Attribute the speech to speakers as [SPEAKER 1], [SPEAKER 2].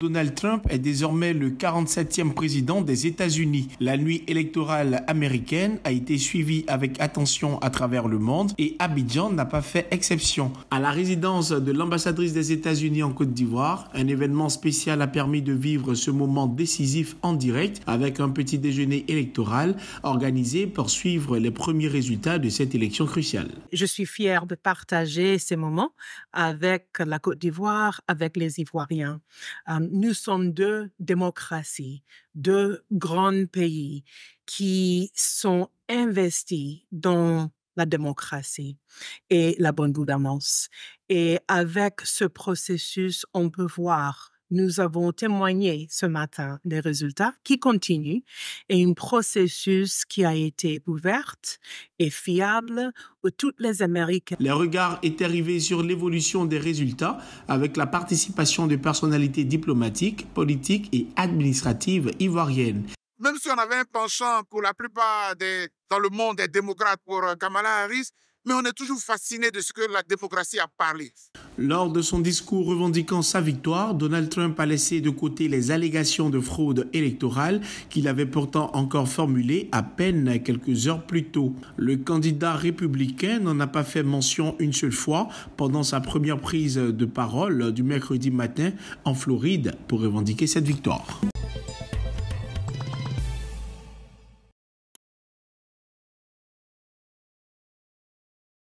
[SPEAKER 1] Donald Trump est désormais le 47e président des États-Unis. La nuit électorale américaine a été suivie avec attention à travers le monde et Abidjan n'a pas fait exception. À la résidence de l'ambassadrice des États-Unis en Côte d'Ivoire, un événement spécial a permis de vivre ce moment décisif en direct avec un petit déjeuner électoral organisé pour suivre les premiers résultats de cette élection cruciale.
[SPEAKER 2] Je suis fière de partager ces moments avec la Côte d'Ivoire, avec les Ivoiriens. Euh, nous sommes deux démocraties, deux grands pays qui sont investis dans la démocratie et la bonne gouvernance. Et avec ce processus, on peut voir nous avons témoigné ce matin des résultats qui continuent et un processus qui a été ouvert et fiable pour toutes les Américains. Le regard
[SPEAKER 1] est arrivé sur l'évolution des résultats avec la participation de personnalités diplomatiques, politiques et administratives ivoiriennes.
[SPEAKER 3] Même si on avait un penchant pour la plupart dans le monde des démocrates pour euh, Kamala Harris, mais on est toujours fasciné de ce que la démocratie a parlé.
[SPEAKER 1] Lors de son discours revendiquant sa victoire, Donald Trump a laissé de côté les allégations de fraude électorale qu'il avait pourtant encore formulées à peine quelques heures plus tôt. Le candidat républicain n'en a pas fait mention une seule fois pendant sa première prise de parole du mercredi matin en Floride pour revendiquer cette victoire.